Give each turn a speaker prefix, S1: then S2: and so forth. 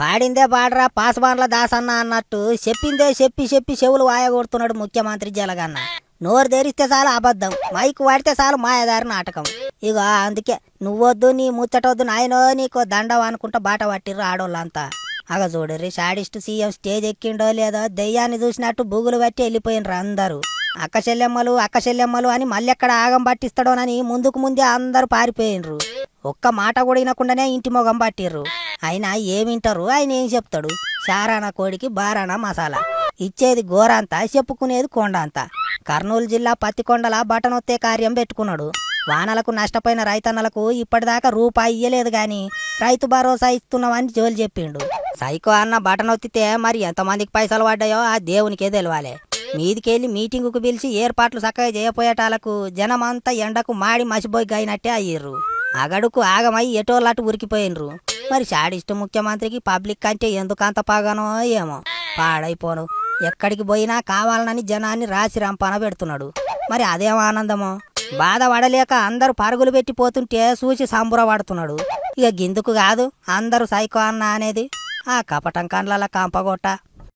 S1: పాడిందే పాడరా పాస్వాన్ల దాసన్న అన్నట్టు చెప్పిందే చెప్పి చెప్పి చెవులు వాయగొడుతున్నాడు ముఖ్యమంత్రి జలగన్న నోరు తెరిస్తే చాలు అబద్ధం మైకు వాడితే చాలు మాయదారి నాటకం ఇగో అందుకే నువ్వొద్దు నీ ముచ్చటొద్దు నాయనో నీకు దండం అనుకుంటా బాట పట్టిర్రు ఆడోళ్ళంతా అగ చూడరి షాడిస్ట్ సీఎం స్టేజ్ ఎక్కిండో లేదో దెయ్యాన్ని చూసినట్టు బూగులు పట్టి వెళ్ళిపోయినరు అందరూ అక్క చెల్లెమ్మలు అక్క చెల్లెమ్మలు అని మళ్ళెక్కడ ఆగం పట్టిస్తాడోనని ముందుకు ముందే అందరూ పారిపోయినరు ఒక్క మాట కూడా వినకుండానే ఇంటి మొగం పట్టిర్రు అయినా ఏమింటారు ఆయన ఏం చెప్తాడు చారాణ కోడికి బారాణ మసాలా ఇచ్చేది గోరంతా చెప్పుకునేది కొండంతా కర్నూలు జిల్లా పత్తికొండల బటనొత్తే కార్యం పెట్టుకున్నాడు వానలకు నష్టపోయిన రైతన్నలకు ఇప్పటిదాకా రూపాయి ఇయ్యలేదు గాని రైతు భరోసా ఇస్తున్నామని జోలు చెప్పిండు సైకో అన్న బటనొత్తితే మరి ఎంతమందికి పైసలు పడ్డాయో ఆ దేవునికే తెలవాలి మీదికెళ్ళి మీటింగుకు పిలిచి ఏర్పాట్లు చక్కగా చేయపోయేటాలకు జనమంతా ఎండకు మాడి మసిబోయి అయినట్టే అయ్యిర్రు అగడుకు ఆగమై ఎటోలాటు ఉరికిపోయినరు మరి షాడిస్ట్ ముఖ్యమంత్రికి పబ్లిక్ కంటే ఎందుకంత పగనో ఏమో పాడైపోను ఎక్కడికి పోయినా కావాలనని జనాన్ని రాసి రంపన పెడుతున్నాడు మరి అదేం ఆనందమో బాధపడలేక అందరూ పరుగులు పెట్టిపోతుంటే చూసి సంబురపడుతున్నాడు ఇక గిందుకు కాదు అందరూ సైకో అన్న అనేది ఆ కపటం కండ్ల కంపగొట్ట